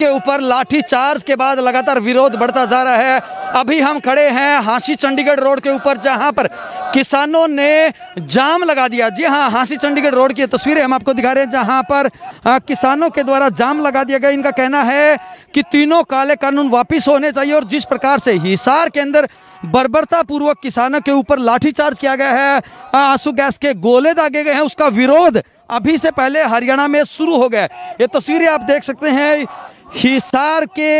के ऊपर लाठी चार्ज के बाद लगातार विरोध बढ़ता जा रहा है अभी हम खड़े हैं हाँसी चंडीगढ़ रोड के ऊपर जहां पर किसानों ने जाम लगा दिया जी हाँ हाँसी चंडीगढ़ रोड की तस्वीरें हम आपको दिखा रहे हैं जहां पर आ, किसानों के द्वारा जाम लगा दिया गया इनका कहना है कि तीनों काले कानून वापस होने चाहिए और जिस प्रकार से हिसार के अंदर बर्बरतापूर्वक किसानों के ऊपर लाठीचार्ज किया गया है आंसू गैस के गोले दागे गए हैं उसका विरोध अभी से पहले हरियाणा में शुरू हो गया ये तस्वीरें आप देख सकते हैं हिसार के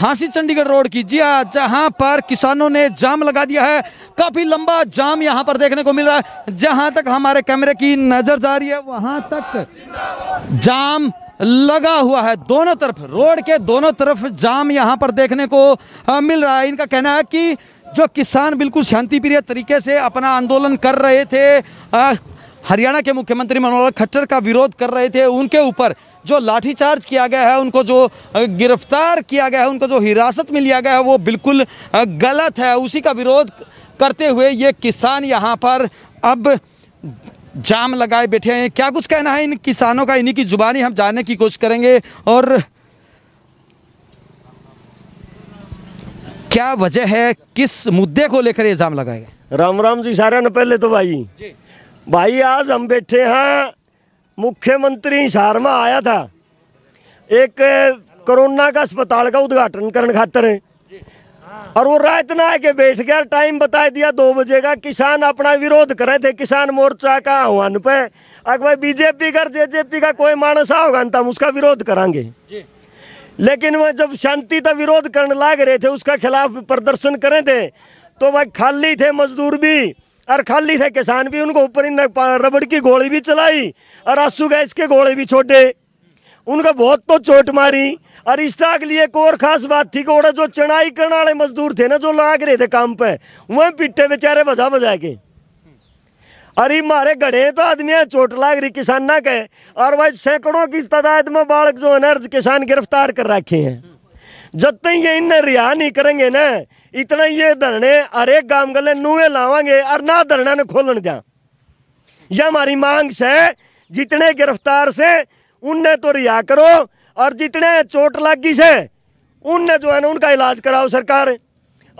हांसी चंडीगढ़ रोड की जी हाँ जहाँ पर किसानों ने जाम लगा दिया है काफ़ी लंबा जाम यहाँ पर देखने को मिल रहा है जहाँ तक हमारे कैमरे की नज़र जा रही है वहाँ तक जाम लगा हुआ है दोनों तरफ रोड के दोनों तरफ जाम यहाँ पर देखने को मिल रहा है इनका कहना है कि जो किसान बिल्कुल शांति प्रिय तरीके से अपना आंदोलन कर रहे थे हरियाणा के मुख्यमंत्री मनोहर खट्टर का विरोध कर रहे थे उनके ऊपर जो लाठीचार्ज किया गया है उनको जो गिरफ्तार किया गया है उनको जो हिरासत में लिया गया है वो बिल्कुल गलत है उसी का विरोध करते हुए ये किसान यहाँ पर अब जाम लगाए बैठे हैं क्या कुछ कहना है इन किसानों का इन्हीं की जुबानी हम जानने की कोशिश करेंगे और क्या वजह है किस मुद्दे को लेकर ये जाम लगाए राम राम जी सारे ने पहले तो भाई जी भाई आज हम बैठे हैं मुख्यमंत्री हिसार में आया था एक कोरोना का अस्पताल का उद्घाटन करने खातर है और वो रात ना आके बैठ गया टाइम बता दिया दो बजे का किसान अपना विरोध करे थे किसान मोर्चा का आह्वान पे अगर बीजेपी का जेजेपी का कोई मानसा होगा तो हम उसका विरोध करांगे लेकिन वह जब शांति का विरोध करने लाग रहे थे उसका खिलाफ प्रदर्शन करे थे तो भाई खाली थे मजदूर भी और खाली थे किसान भी उनको ऊपर रबड़ की गोली भी चलाई और आंसू गैस के गोले भी छोड़े उनको बहुत तो चोट मारी और इस तरह के लिए एक और खास बात थी कि जो चढ़ाई करने वाले मजदूर थे ना जो लाग रहे थे काम पे वह पिट्टे बेचारे बजा बजा के अरे मारे गड़े तो आदमी चोट लाग रही किसान ना के और भाई सैकड़ों की तादाद में बालक जो है ना किसान गिरफ्तार कर रखे हैं जब तक ये इन रिहा नहीं करेंगे ना इतना ये धरने अरे गांव गले नुए लावांगे और ना धरना ने खोलन जा यह हमारी मांग से जितने गिरफ्तार से उनने तो रिहा करो और जितने चोट लागी से उनने जो है ना उनका इलाज कराओ सरकार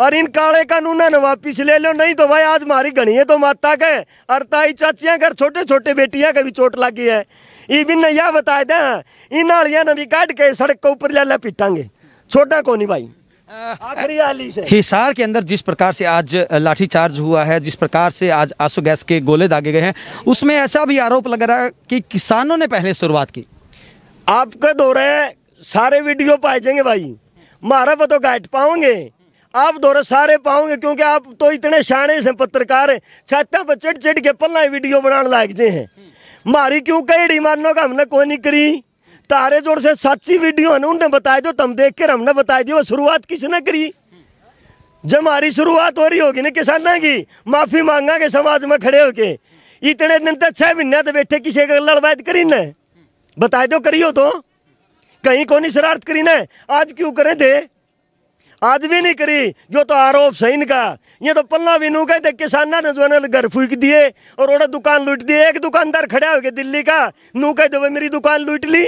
और इन काले कानून ने वापिस ले लो नहीं तो भाई आज हमारी घनी है तो माता के और ताई चाचियाँ कर छोटे छोटे बेटियाँ का भी चोट लागी है इविन ने यह बताया दें इन आलिया ने भी काट के सड़क के ऊपर ले पिटांगे छोटा कौन नहीं भाई हिसार के अंदर जिस प्रकार से आज लाठीचार्ज हुआ है जिस प्रकार से आज आंसू गैस के गोले दागे गए हैं उसमें ऐसा भी आरोप लग रहा है कि किसानों ने पहले शुरुआत की आपका दौरे सारे वीडियो पाए जाएंगे भाई मारा वो तो गाइट पाओगे आप दौरे सारे पाओगे क्योंकि आप तो इतने शाणे से पत्रकार छाता पर चिड़ चिड़ के पल्ला वीडियो बनाने लायक जे हैं मारी क्यों कही मारनो का हमने कोई नहीं करी तारे जोड़ से साक्षी वीडियो है ना उनने बताया जो तुम देख कर हमने बताया दिया शुरुआत किसने करी जब हमारी शुरुआत हो रही होगी ना किसाना की माफी मांगा के समाज में खड़े होके इतने दिन तक छह महीने तो बैठे किसी का लड़वायत करी ने बता दो तो करियो तो कहीं को नहीं शरारत करी ना आज क्यों करे थे आज भी नहीं करी जो तो आरोप सही का ये तो पल्ला भी का देख किसाना ने जो घर फूक दिए और उन्हें दुकान लूट दिए एक दुकानदार खड़ा हो गया दिल्ली का नू कह दो मेरी दुकान लूट ली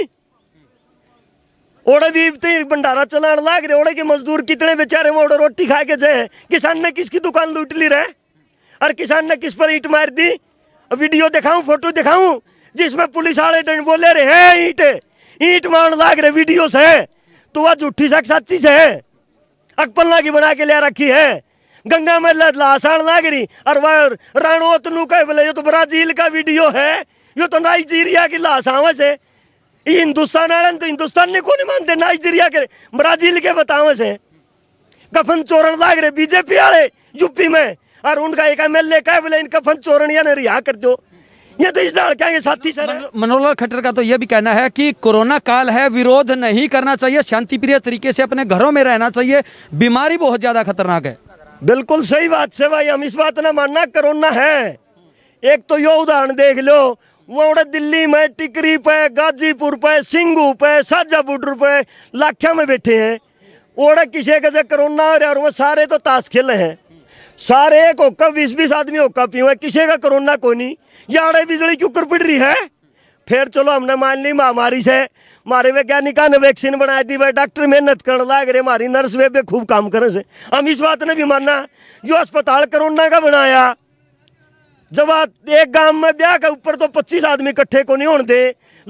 ओड़े भी तेर भंडारा चला लाग रहे ओड़े के मजदूर कितने बेचारे वो रोटी खा के जाए किसान ने किसकी दुकान लूट ली रहे और किसान ने किस पर ईट मार दी वीडियो दिखाऊं फोटो दिखाऊं जिसमें पुलिस वाले डंड बोले रहे हैं ईट ईट मारने लाग रहे वीडियो से तो वह झूठी सक साची से अकपल्ला की बना के ले रखी है गंगा में लासान लाग रही और वह राणोतनू का बोले ये तो ब्राजील का वीडियो है ये तो नाइजीरिया की लाशाव है ये हिंदुस्तान आड़न तो हिंदुस्तान ने कौन मानते नाइजीरिया के ब्राजील के बतावे से कफन चोरण लाग रहे बीजेपी आड़े यूपी में और उनका एक एम एल ए कह बोले इन कफन चोरण या रिहा कर दो ये तो इस डाल क्या साथी सर मनोहर खट्टर का तो ये भी कहना है कि कोरोना काल है विरोध नहीं करना चाहिए शांति प्रिय तरीके से अपने घरों में रहना चाहिए बीमारी बहुत ज्यादा खतरनाक है बिल्कुल सही बात से भाई हम इस बात ना मानना कोरोना है एक तो यो उदाहरण देख लो वोड़े दिल्ली में टिकरी पे गाजीपुर पे सिंगू पे शाजापुर पे लाख्या में बैठे हैं ओड़े किसी के कोरोना हो रहा और सारे तो ताश खेले हैं सारे एक होक्का बीस बीस आदमी पी हुए किसी का कोरोना को नहीं याड़े बिजली क्यों कर पिट रही है फिर चलो हमने मान ली महामारी से मारे वैज्ञानिका ने वैक्सीन बनाई दी भाई डॉक्टर मेहनत कर लाग रहे हमारी नर्स वे खूब काम करे से हम इस बात ने भी माना जो अस्पताल कोरोना का बनाया जब एक गांव में ब्याह के ऊपर तो 25 आदमी इकट्ठे को नहीं होने दे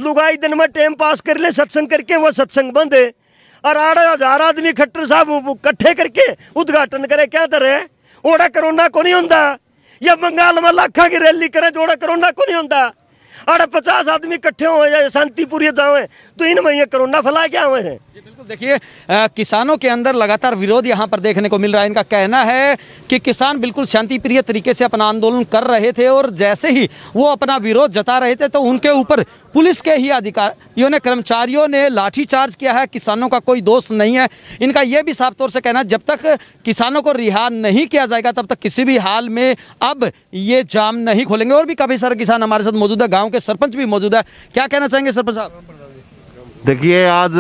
लुगाई दिन में टाइम पास कर ले सत्संग करके वो सत्संग बंद है और आठ हजार आदमी खट्टर साहब इकट्ठे करके उद्घाटन करे क्या करे ओड़ा करोना को नहीं होता या बंगाल में लाखा की रैली करे तो ओड़ा करोना को नहीं होता अरे पचास आदमी इकट्ठे हो जाए शांतिपुरी जाए तो इन में ये कोरोना फैला क्या हुए हैं देखिए किसानों के अंदर लगातार विरोध यहाँ पर देखने को मिल रहा है इनका कहना है कि किसान बिल्कुल शांतिप्रिय तरीके से अपना आंदोलन कर रहे थे और जैसे ही वो अपना विरोध जता रहे थे तो उनके ऊपर पुलिस के ही अधिकारियों ने कर्मचारियों ने लाठीचार्ज किया है किसानों का कोई दोष नहीं है इनका यह भी साफ तौर से कहना है जब तक किसानों को रिहा नहीं किया जाएगा तब तक किसी भी हाल में अब ये जाम नहीं खोलेंगे और भी काफ़ी सारे किसान हमारे साथ मौजूद है गाँव के सरपंच भी मौजूद है क्या कहना चाहेंगे सरपंच साहब देखिए आज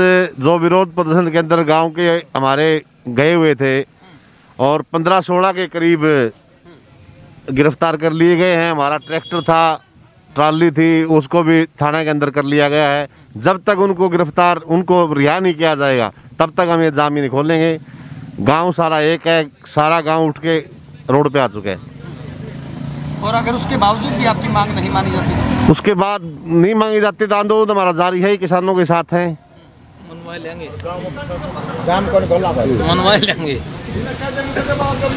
जो विरोध प्रदर्शन के अंदर गाँव के हमारे गए हुए थे और पंद्रह सोलह के करीब गिरफ्तार कर लिए गए हैं हमारा ट्रैक्टर था ट्राली थी उसको भी थाना के अंदर कर लिया गया है जब तक उनको गिरफ्तार उनको रिहा नहीं किया जाएगा तब तक हम ये जामीन खोलेंगे गांव सारा एक है सारा गांव उठ के रोड पे आ चुके हैं और अगर उसके बावजूद भी आपकी मांग नहीं मानी जाती उसके बाद नहीं मांगी जाती तो आंदोलन हमारा जारी है किसानों के साथ हैं लेंगे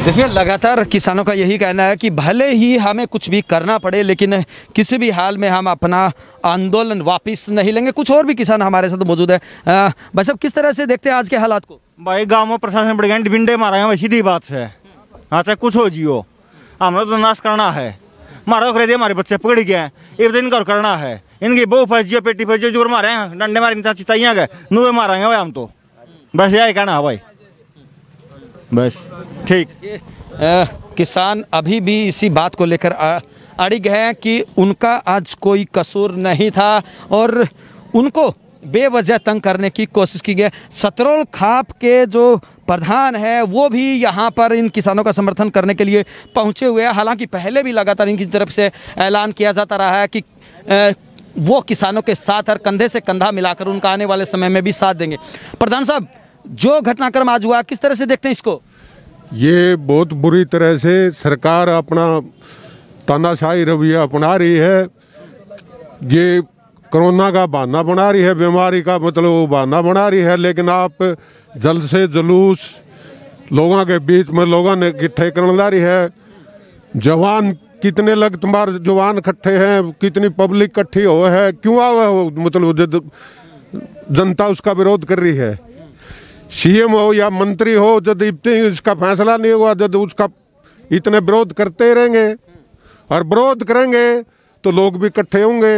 देखिए लगातार किसानों का यही कहना है कि भले ही हमें कुछ भी करना पड़े लेकिन किसी भी हाल में हम अपना आंदोलन वापस नहीं लेंगे कुछ और भी किसान हमारे साथ मौजूद है भाई साहब किस तरह से देखते हैं आज के हालात को भाई गाँव में प्रशासन बढ़ गए मारा है वैसी सीधी बात है हाँ चाहे कुछ हो जियो हमने तो नाश करना है मारो तो खरीदे हमारे बच्चे पकड़ गए एक दिन और करना है इनकी बहु फस जियो पेटी फस जियो जोर मारे हैं डंडे मारे इनका चिताइया गए नुए मारेंगे भाई हम तो बस यही कहना है भाई बस ठीक किसान अभी भी इसी बात को लेकर अड़िग है कि उनका आज कोई कसूर नहीं था और उनको बेवजह तंग करने की कोशिश की गई सतरोल खाप के जो प्रधान है वो भी यहाँ पर इन किसानों का समर्थन करने के लिए पहुँचे हुए हैं हालांकि पहले भी लगातार इनकी तरफ से ऐलान किया जाता रहा है कि आ, वो किसानों के साथ हर कंधे से कंधा मिलाकर उनका आने वाले समय में भी साथ देंगे प्रधान साहब जो घटनाक्रम आज हुआ किस तरह से देखते हैं इसको ये बहुत बुरी तरह से सरकार अपना तानाशाही रवैया अपना रही है ये कोरोना का बहाना बना रही है बीमारी का मतलब बहाना बना रही है लेकिन आप जल से जलूस लोगों के बीच में लोगों ने इकट्ठे करने ला रही है जवान कितने लग तुम्हारे जवान इकट्ठे हैं कितनी पब्लिक इकट्ठी हो है क्यों आवा हो मतलब जनता उसका विरोध कर रही है सीएम हो या मंत्री हो जब इतने इसका फैसला नहीं हुआ जब उसका इतने विरोध करते रहेंगे और विरोध करेंगे तो लोग भी इकट्ठे होंगे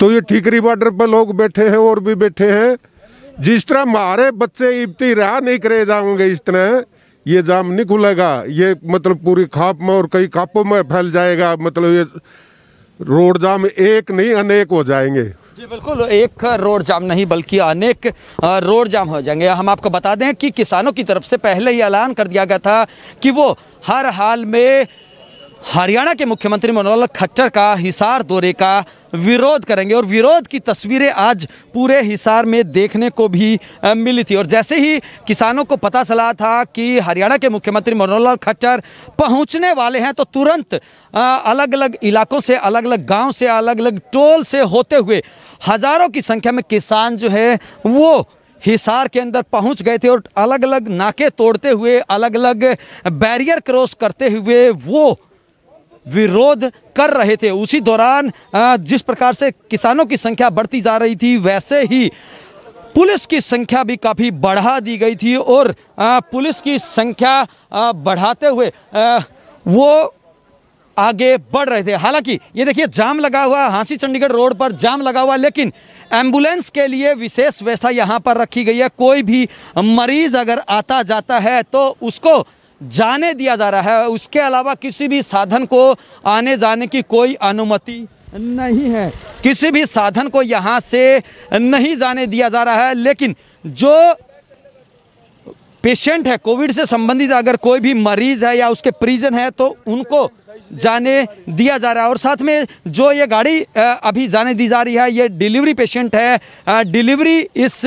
तो ये ठीकरी बॉर्डर पर लोग बैठे हैं और भी बैठे हैं जिस तरह हमारे बच्चे इब्ती रहा नहीं करे जाओगे इस तरह ये जाम नहीं खुलेगा ये मतलब पूरी खाप में और कई खापों में फैल जाएगा मतलब ये रोड जाम एक नहीं अनेक हो जाएंगे जी बिल्कुल एक रोड जाम नहीं बल्कि अनेक रोड जाम हो जाएंगे हम आपको बता दें कि किसानों की तरफ से पहले ही ऐलान कर दिया गया था कि वो हर हाल में हरियाणा के मुख्यमंत्री मनोहर खट्टर का हिसार दौरे का विरोध करेंगे और विरोध की तस्वीरें आज पूरे हिसार में देखने को भी मिली थी और जैसे ही किसानों को पता चला था कि हरियाणा के मुख्यमंत्री मनोहर लाल खट्टर पहुंचने वाले हैं तो तुरंत अलग अलग इलाकों से अलग अलग गांव से अलग अलग टोल से होते हुए हज़ारों की संख्या में किसान जो है वो हिसार के अंदर पहुंच गए थे और अलग अलग नाके तोड़ते हुए अलग अलग बैरियर क्रॉस करते हुए वो विरोध कर रहे थे उसी दौरान जिस प्रकार से किसानों की संख्या बढ़ती जा रही थी वैसे ही पुलिस की संख्या भी काफ़ी बढ़ा दी गई थी और पुलिस की संख्या बढ़ाते हुए वो आगे बढ़ रहे थे हालांकि ये देखिए जाम लगा हुआ हांसी चंडीगढ़ रोड पर जाम लगा हुआ लेकिन एम्बुलेंस के लिए विशेष व्यवस्था यहाँ पर रखी गई है कोई भी मरीज़ अगर आता जाता है तो उसको जाने दिया जा रहा है उसके अलावा किसी भी साधन को आने जाने की कोई अनुमति नहीं है किसी भी साधन को यहाँ से नहीं जाने दिया जा रहा है लेकिन जो पेशेंट है कोविड से संबंधित अगर कोई भी मरीज़ है या उसके परिजन है तो उनको जाने दिया जा रहा है और साथ में जो ये गाड़ी अभी जाने दी जा रही है ये डिलीवरी पेशेंट है डिलीवरी इस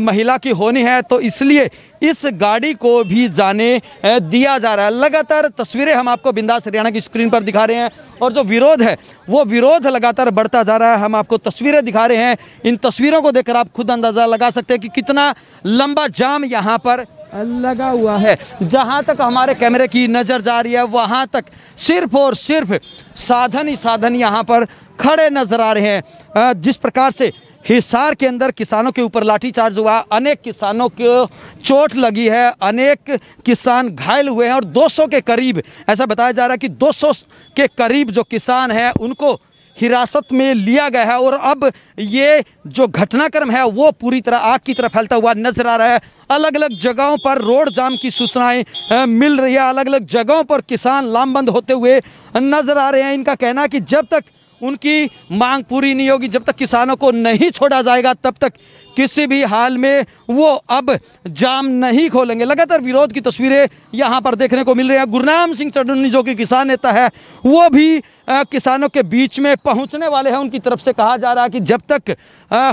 महिला की होनी है तो इसलिए इस गाड़ी को भी जाने दिया जा रहा है लगातार तस्वीरें हम आपको बिंदास हरियाणा की स्क्रीन पर दिखा रहे हैं और जो विरोध है वो विरोध लगातार बढ़ता जा रहा है हम आपको तस्वीरें दिखा रहे हैं इन तस्वीरों को देखकर आप खुद अंदाज़ा लगा सकते हैं कि कितना लंबा जाम यहाँ पर लगा हुआ है जहाँ तक हमारे कैमरे की नज़र जा रही है वहाँ तक सिर्फ और सिर्फ साधन ही साधन यहाँ पर खड़े नज़र आ रहे हैं जिस प्रकार से हिसार के अंदर किसानों के ऊपर लाठीचार्ज हुआ अनेक किसानों को चोट लगी है अनेक किसान घायल हुए हैं और 200 के करीब ऐसा बताया जा रहा है कि 200 के करीब जो किसान हैं उनको हिरासत में लिया गया है और अब ये जो घटनाक्रम है वो पूरी तरह आग की तरह फैलता हुआ नजर आ रहा है अलग अलग जगहों पर रोड जाम की सूचनाएं मिल रही है अलग अलग जगहों पर किसान लामबंद होते हुए नजर आ रहे हैं इनका कहना है कि जब तक उनकी मांग पूरी नहीं होगी जब तक किसानों को नहीं छोड़ा जाएगा तब तक किसी भी हाल में वो अब जाम नहीं खोलेंगे लगातार विरोध की तस्वीरें यहाँ पर देखने को मिल रही हैं गुरनाम सिंह चढ़नी जो कि किसान नेता है वो भी आ, किसानों के बीच में पहुँचने वाले हैं उनकी तरफ से कहा जा रहा है कि जब तक आ,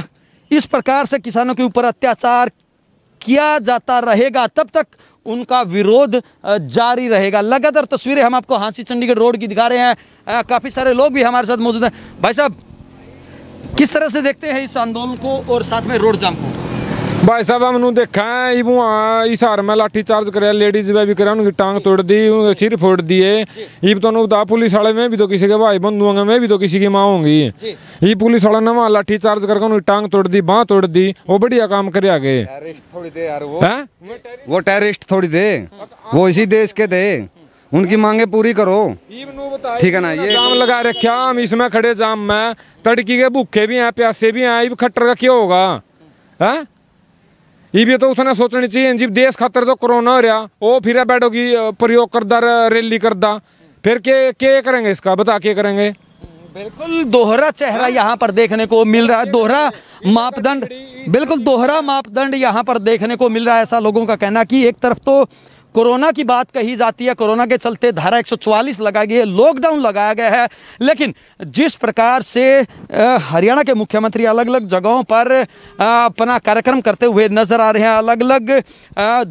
इस प्रकार से किसानों के ऊपर अत्याचार किया जाता रहेगा तब तक उनका विरोध जारी रहेगा लगातार तस्वीरें हम आपको हांसी चंडीगढ़ रोड की दिखा रहे हैं काफ़ी सारे लोग भी हमारे साथ मौजूद हैं भाई साहब किस तरह से देखते हैं इस आंदोलन को और साथ में रोड जाम को भाई साहब मैं देखा है इबू इसार लाठी चार्ज कराया लेडीज वे भी कराया उनकी टांग तोड़ दी उनके सिर फोड़ दिए ये तो बता पुलिस वाले में भी तो किसी के भाई बंधुओं में भी तो किसी की माँ होंगी ये पुलिस वाले ने वहाँ लाठी चार्ज करके उनकी टांग तोड़ दी बाँ तोड़ दी वो बढ़िया काम कर आगे वो टेरिस्ट थोड़ी दे वो इसी देश के दे उनकी मांगे पूरी करो ठीक है ना ये जाम लगा रखा हम इसमें खड़े जाम में तड़की के भूखे भी हैं प्यासे भी हैं खट्टर का क्या होगा है ये तो उसने सोचनी चाहिए जी देश खातर तो कोरोना हो रहा वो फिर बैठो की प्रयोग करता रैली करदा फिर के के करेंगे इसका बता के करेंगे बिल्कुल दोहरा चेहरा यहाँ पर देखने को मिल रहा है दोहरा मापदंड बिल्कुल दोहरा मापदंड यहाँ पर देखने को मिल रहा है ऐसा लोगों का कहना कि एक तरफ तो कोरोना की बात कही जाती है कोरोना के चलते धारा 144 लगाई गई है लॉकडाउन लगाया गया है लेकिन जिस प्रकार से हरियाणा के मुख्यमंत्री अलग अलग जगहों पर अपना कार्यक्रम करते हुए नज़र आ रहे हैं अलग अलग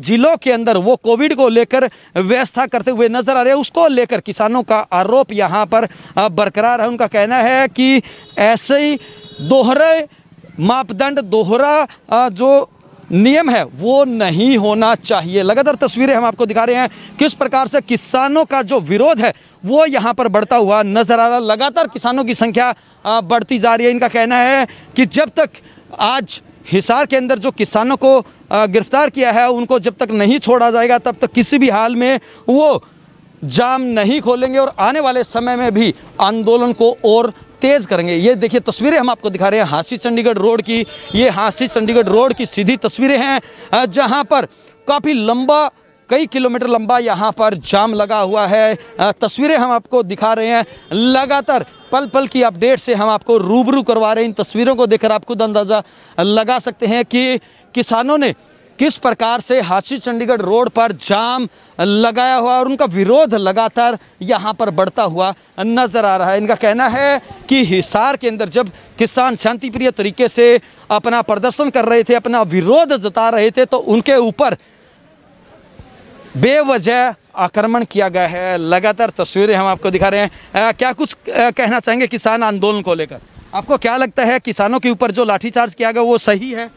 जिलों के अंदर वो कोविड को लेकर व्यवस्था करते हुए नज़र आ रहे हैं उसको लेकर किसानों का आरोप यहाँ पर बरकरार है उनका कहना है कि ऐसे ही दोहरे मापदंड दोहरा जो नियम है वो नहीं होना चाहिए लगातार तस्वीरें हम आपको दिखा रहे हैं किस प्रकार से किसानों का जो विरोध है वो यहाँ पर बढ़ता हुआ नजर आ रहा लगातार किसानों की संख्या बढ़ती जा रही है इनका कहना है कि जब तक आज हिसार के अंदर जो किसानों को गिरफ्तार किया है उनको जब तक नहीं छोड़ा जाएगा तब तक किसी भी हाल में वो जाम नहीं खोलेंगे और आने वाले समय में भी आंदोलन को और तेज़ करेंगे ये देखिए तस्वीरें हम आपको दिखा रहे हैं हाँसी चंडीगढ़ रोड की ये हाँसी चंडीगढ़ रोड की सीधी तस्वीरें हैं जहाँ पर काफ़ी लंबा कई किलोमीटर लंबा यहाँ पर जाम लगा हुआ है तस्वीरें हम आपको दिखा रहे हैं लगातार पल पल की अपडेट से हम आपको रूबरू करवा रहे हैं इन तस्वीरों को देखकर आप खुद अंदाज़ा लगा सकते हैं कि किसानों ने किस प्रकार से हाशी चंडीगढ़ रोड पर जाम लगाया हुआ और उनका विरोध लगातार यहाँ पर बढ़ता हुआ नज़र आ रहा है इनका कहना है कि हिसार के अंदर जब किसान शांतिप्रिय तरीके से अपना प्रदर्शन कर रहे थे अपना विरोध जता रहे थे तो उनके ऊपर बेवजह आक्रमण किया गया है लगातार तस्वीरें हम आपको दिखा रहे हैं आ, क्या कुछ आ, कहना चाहेंगे किसान आंदोलन को लेकर आपको क्या लगता है किसानों के ऊपर जो लाठीचार्ज किया गया वो सही है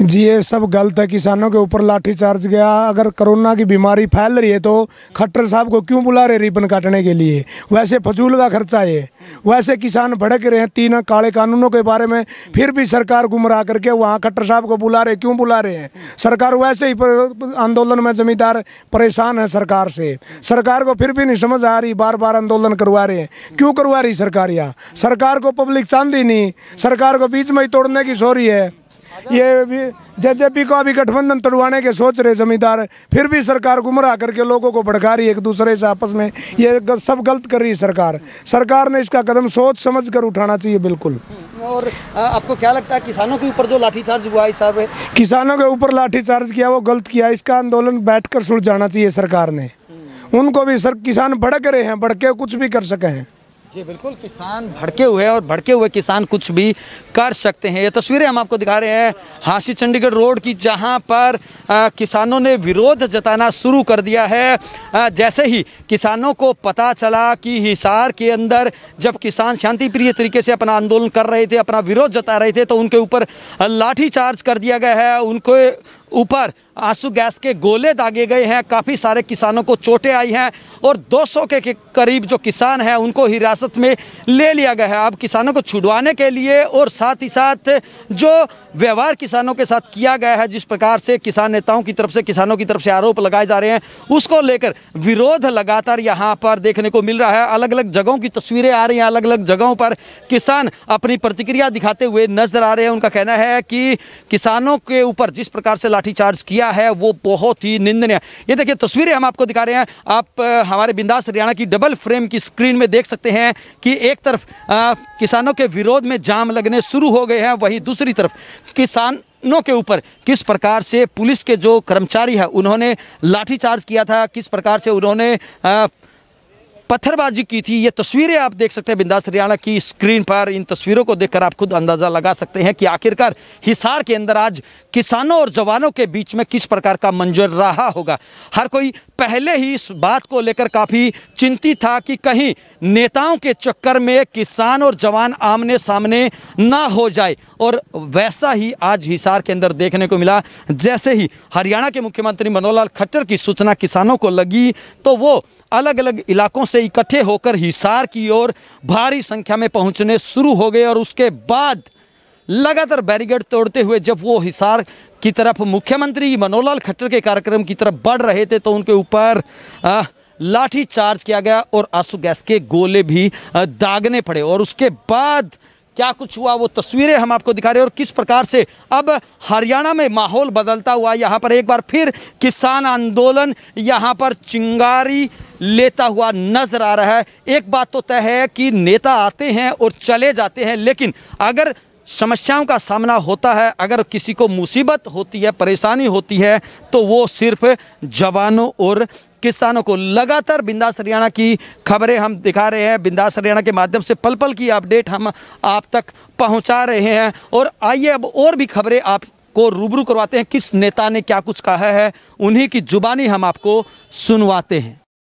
जी ये सब गलत है किसानों के ऊपर लाठी चार्ज गया अगर कोरोना की बीमारी फैल रही है तो खट्टर साहब को क्यों बुला रहे रिबन काटने के लिए वैसे फजूल का खर्चा है वैसे किसान भड़क रहे हैं तीन काले कानूनों के बारे में फिर भी सरकार गुमराह करके वहाँ खट्टर साहब को बुला रहे क्यों बुला रहे हैं सरकार वैसे ही आंदोलन में जमींदार परेशान है सरकार से सरकार को फिर भी नहीं समझ आ रही बार बार आंदोलन करवा रहे हैं क्यों करवा रही सरकार यहाँ सरकार को पब्लिक चांदी नहीं सरकार को बीच में ही तोड़ने की सोरी है ये भी जेजेपी को अभी गठबंधन तोड़वाने के सोच रहे जमींदार फिर भी सरकार गुमराह करके लोगों को भड़का रही है एक दूसरे से आपस में ये सब गलत कर रही है सरकार सरकार ने इसका कदम सोच समझ कर उठाना चाहिए बिल्कुल हम्म, और आपको क्या लगता है किसानों के ऊपर जो लाठीचार्ज हुआ इस साल किसानों के ऊपर लाठीचार्ज किया वो गलत किया इसका आंदोलन बैठ कर जाना चाहिए सरकार ने हम्म। उनको भी सर किसान भड़क रहे हैं भड़के कुछ भी कर सके हैं जी बिल्कुल किसान भड़के हुए और भड़के हुए किसान कुछ भी कर सकते हैं ये तस्वीरें हम आपको दिखा रहे हैं हाँसी चंडीगढ़ रोड की जहां पर आ, किसानों ने विरोध जताना शुरू कर दिया है आ, जैसे ही किसानों को पता चला कि हिसार के अंदर जब किसान शांतिप्रिय तरीके से अपना आंदोलन कर रहे थे अपना विरोध जता रहे थे तो उनके ऊपर लाठीचार्ज कर दिया गया है उनको ऊपर आंसू गैस के गोले दागे गए हैं काफ़ी सारे किसानों को चोटें आई हैं और 200 के करीब जो किसान हैं उनको हिरासत में ले लिया गया है अब किसानों को छुड़वाने के लिए और साथ ही साथ जो व्यवहार किसानों के साथ किया गया है जिस प्रकार से किसान नेताओं की तरफ से किसानों की तरफ से आरोप लगाए जा रहे हैं उसको लेकर विरोध लगातार यहाँ पर देखने को मिल रहा है अलग अलग जगहों की तस्वीरें आ रही हैं अलग अलग जगहों पर किसान अपनी प्रतिक्रिया दिखाते हुए नजर आ रहे हैं उनका कहना है कि किसानों के ऊपर जिस प्रकार से लाठी लाठीचार्ज किया है वो बहुत ही निंदनीय ये देखिए तस्वीरें हम आपको दिखा रहे हैं आप हमारे बिंदास हरियाणा की डबल फ्रेम की स्क्रीन में देख सकते हैं कि एक तरफ किसानों के विरोध में जाम लगने शुरू हो गए हैं वहीं दूसरी तरफ किसान किसानों के ऊपर किस प्रकार से पुलिस के जो कर्मचारी हैं उन्होंने लाठीचार्ज किया था किस प्रकार से उन्होंने पत्थरबाजी की थी ये तस्वीरें आप देख सकते हैं बिंदास हरियाणा की स्क्रीन पर इन तस्वीरों को देखकर आप खुद अंदाज़ा लगा सकते हैं कि आखिरकार हिसार के अंदर आज किसानों और जवानों के बीच में किस प्रकार का मंजर रहा होगा हर कोई पहले ही इस बात को लेकर काफ़ी चिंतित था कि कहीं नेताओं के चक्कर में किसान और जवान आमने सामने ना हो जाए और वैसा ही आज हिसार के अंदर देखने को मिला जैसे ही हरियाणा के मुख्यमंत्री मनोहर लाल खट्टर की सूचना किसानों को लगी तो वो अलग अलग इलाकों से इकट्ठे होकर हिसार की ओर भारी संख्या में पहुंचने शुरू हो गए और उसके बाद लगातार बैरिगेड तोड़ते हुए जब वो हिसार की तरफ मुख्यमंत्री मनोहर खट्टर के कार्यक्रम की तरफ बढ़ रहे थे तो उनके ऊपर लाठी चार्ज किया गया और आंसू गैस के गोले भी दागने पड़े और उसके बाद क्या कुछ हुआ वो तस्वीरें हम आपको दिखा रहे हैं और किस प्रकार से अब हरियाणा में माहौल बदलता हुआ यहाँ पर एक बार फिर किसान आंदोलन यहाँ पर चिंगारी लेता हुआ नजर आ रहा है एक बात तो तय है कि नेता आते हैं और चले जाते हैं लेकिन अगर समस्याओं का सामना होता है अगर किसी को मुसीबत होती है परेशानी होती है तो वो सिर्फ जवानों और किसानों को लगातार बिंदास हरियाणा की खबरें हम दिखा रहे हैं बिंदास हरियाणा के माध्यम से पल पल की अपडेट हम आप तक पहुंचा रहे हैं और आइए अब और भी खबरें आपको रूबरू करवाते हैं किस नेता ने क्या कुछ कहा है उन्हीं की जुबानी हम आपको सुनवाते हैं